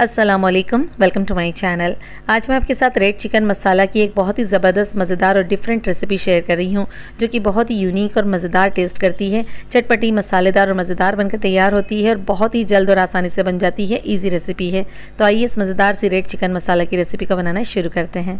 अस्सलाम welcome to my channel आज मैं आपके साथ रेड चिकन मसाला की एक बहुत ही ज़बरदस्त मज़ेदार और डिफरेंट रेसिपी शेयर कर रही हूँ जो कि बहुत ही यूनिक और मज़ेदार टेस्ट करती है चटपटी मसालेदार और मज़ेदार बनकर तैयार होती है और बहुत ही जल्द और आसानी से बन जाती है ईजी रेसिपी है तो आइए इस मज़ेदार सी रेड चिकन मसाला की रेसिपी को बनाना शुरू करते हैं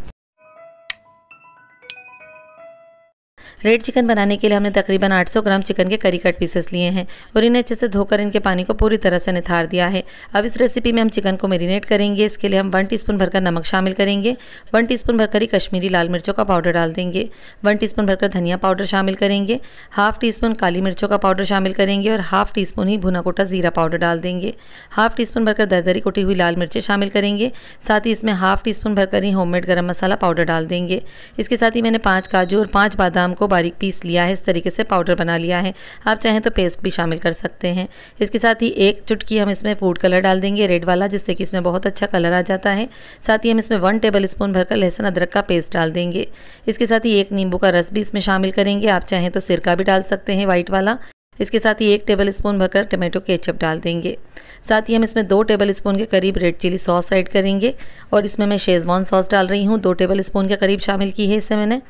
रेड चिकन बनाने के लिए हमने तकरीबन 800 ग्राम चिकन के करी कट पीसेस लिए हैं और इन्हें अच्छे से धोकर इनके पानी को पूरी तरह से निथार दिया है अब इस रेसिपी में हम चिकन को मेरीनेट करेंगे इसके लिए हम वन टी भरकर नमक शामिल करेंगे वन टी भरकर ही कश्मीरी लाल मिर्चों का पाउडर डाल देंगे वन टी भरकर धनिया पाउडर शामिल करेंगे हाफ टी स्पून काली मिर्चों का पाउडर शामिल करेंगे और हाफ टी स्पून ही भुना कोटा जीरा पाउडर डाल देंगे हाफ टी स्पून भरकर दरदरी कुटी हुई लाल मिर्चें शामिल करेंगे साथ ही इसमें हाफ टी स्पून भरकर ही होममेड गर्म मसाला पाउडर डाल देंगे इसके साथ ही मैंने पाँच काजू और पाँच बादाम को बारीक पीस लिया है इस तरीके से पाउडर बना लिया है आप चाहें तो पेस्ट भी शामिल कर सकते हैं इसके साथ ही एक चुटकी हम इसमें फूड कलर डाल देंगे रेड वाला जिससे कि इसमें बहुत अच्छा कलर आ जाता है साथ ही हम इसमें वन टेबल स्पून भरकर लहसुन अदरक का पेस्ट डाल देंगे इसके साथ ही एक नींबू का रस भी इसमें शामिल करेंगे आप चाहें तो सिरका भी डाल सकते हैं वाइट वाला इसके साथ ही एक टेबल स्पून भरकर टमाटो केचप डाल देंगे साथ ही हम इसमें दो टेबल स्पून के करीब रेड चिली सॉस ऐड करेंगे और इसमें मैं शेजवान सॉस डाल रही हूँ दो टेबल स्पून के करीब शामिल की है इसे मैंने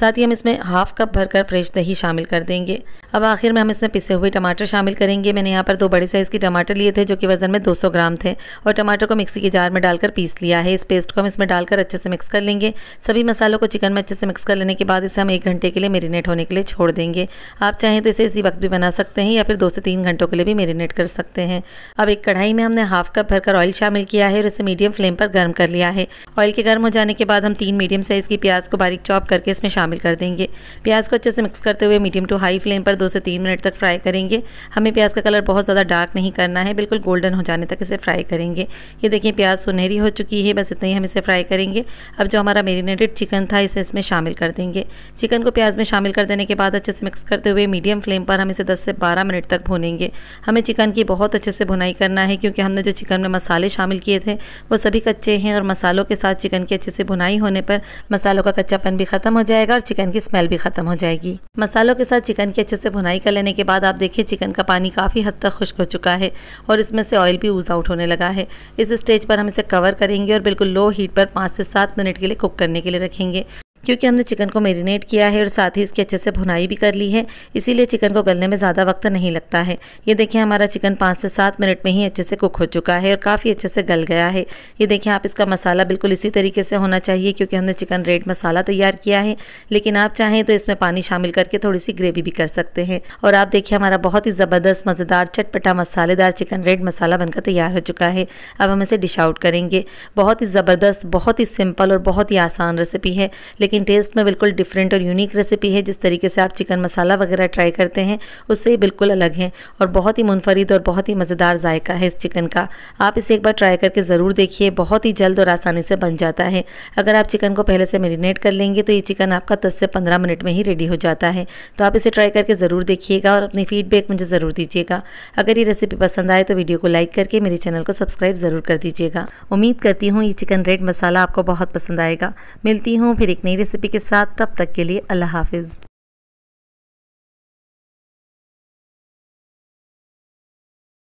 साथ ही हम इसमें हाफ कप भरकर फ्रेश दही शामिल कर देंगे अब आखिर में हम इसमें पिसे हुए टमाटर शामिल करेंगे मैंने यहाँ पर दो बड़े साइज़ के टमाटर लिए थे जो कि वज़न में दो ग्राम थे और टमाटर को मिक्सी के जार में डालकर पीस लिया है इस पेस्ट को हम इसमें डालकर अच्छे से मिक्स कर लेंगे सभी मसालों को चिकन में अच्छे से मिक्स कर लेने के बाद इसे हम एक घंटे के लिए मेरीनेट होने के लिए छोड़ देंगे आप चाहें तो इसे इसी वक्त भी बना सकते हैं या फिर दो से तीन घंटों के लिए भी मेरीनेट कर सकते हैं अब एक कढ़ाई में हमने हाफ कप भरकर ऑयल शामिल किया है और इसे मीडियम फ्लेम पर गर्म कर लिया है ऑयल के गर्म हो जाने के बाद हम तीन मीडियम साइज़ की प्याज को बारीक चॉप करके इसमें शामिल कर देंगे प्याज को अच्छे से मिक्स करते हुए मीडियम टू हाई फ्लेम पर दो से तीन मिनट तक फ्राई करेंगे हमें प्याज का कलर बहुत ज़्यादा डार्क नहीं करना है बिल्कुल गोल्डन हो जाने तक इसे फ्राई करेंगे ये देखिए प्याज सुनहरी हो चुकी है बस इतना ही हम इसे फ्राई करेंगे अब जो हमारा मेरीनेटेड चिकन था इसे इसमें शामिल कर देंगे चिकन को प्याज में शामिल कर देने के बाद अच्छे से मिक्स करते हुए मीडियम फ्लेम पर हम इसे से 12 मिनट तक भुनेंगे हमें चिकन की बहुत अच्छे से भुनाई करना है क्योंकि हमने जो चिकन में मसाले शामिल किए थे वो सभी कच्चे हैं और मसालों के साथ चिकन की अच्छे से भुनाई होने पर मसालों का कच्चापन भी ख़त्म हो जाएगा और चिकन की स्मेल भी ख़त्म हो जाएगी मसालों के साथ चिकन की अच्छे से भुनाई कर लेने के बाद आप देखिए चिकन का पानी काफ़ी हद तक खुश्क हो चुका है और इसमें से ऑयल भी ऊज आउट होने लगा है इस स्टेज पर हम इसे कवर करेंगे और बिल्कुल लो हीट पर पाँच से सात मिनट के लिए कुक करने के लिए रखेंगे क्योंकि हमने चिकन को मेरीनेट किया है और साथ ही इसकी अच्छे से भुनाई भी कर ली है इसीलिए चिकन को गलने में ज़्यादा वक्त नहीं लगता है ये देखिए हमारा चिकन पाँच से सात मिनट में ही अच्छे से कुक हो चुका है और काफ़ी अच्छे से गल गया है ये देखिए आप इसका मसाला बिल्कुल इसी तरीके से होना चाहिए क्योंकि हमने चिकन रेड मसाला तैयार किया है लेकिन आप चाहें तो इसमें पानी शामिल करके थोड़ी सी ग्रेवी भी कर सकते हैं और आप देखिए हमारा बहुत ही ज़बरदस्त मज़ेदार चटपटा मसालेदार चिकन रेड मसाला बनकर तैयार हो चुका है अब हम इसे डिश आउट करेंगे बहुत ही ज़बरदस्त बहुत ही सिंपल और बहुत ही आसान रेसिपी है लेकिन लेकिन टेस्ट में बिल्कुल डिफरेंट और यूनिक रेसिपी है जिस तरीके से आप चिकन मसाला वगैरह ट्राई करते हैं उससे बिल्कुल अलग है और बहुत ही मुनफरद और बहुत ही मज़ेदार जायका है इस चिकन का आप इसे एक बार ट्राई करके ज़रूर देखिए बहुत ही जल्द और आसानी से बन जाता है अगर आप चिकन को पहले से मेरीनेट कर लेंगे तो ये चिकन आपका दस से पंद्रह मिनट में ही रेडी हो जाता है तो आप इसे ट्राई करके ज़रूर देखिएगा और अपनी फीडबैक मुझे ज़रूर दीजिएगा अगर ये रेसिपी पसंद आए तो वीडियो को लाइक करके मेरे चैनल को सब्सक्राइब ज़रूर कर दीजिएगा उम्मीद करती हूँ ये चिकन रेड मसाला आपको बहुत पसंद आएगा मिलती हूँ फिर एक नई रेसिपी के साथ तब तक के लिए अल्लाह हाफिज़